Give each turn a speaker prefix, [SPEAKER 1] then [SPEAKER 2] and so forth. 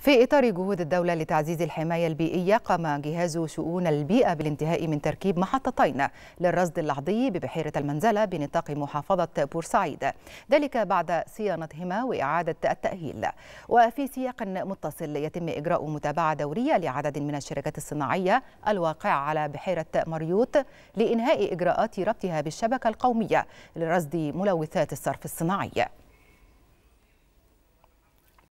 [SPEAKER 1] في إطار جهود الدولة لتعزيز الحماية البيئية قام جهاز شؤون البيئة بالانتهاء من تركيب محطتين للرصد اللحظي ببحيرة المنزلة بنطاق محافظة بورسعيد ذلك بعد صيانتهما وإعادة التأهيل وفي سياق متصل يتم إجراء متابعة دورية لعدد من الشركات الصناعية الواقعة على بحيرة مريوط لإنهاء إجراءات ربطها بالشبكة القومية لرصد ملوثات الصرف الصناعي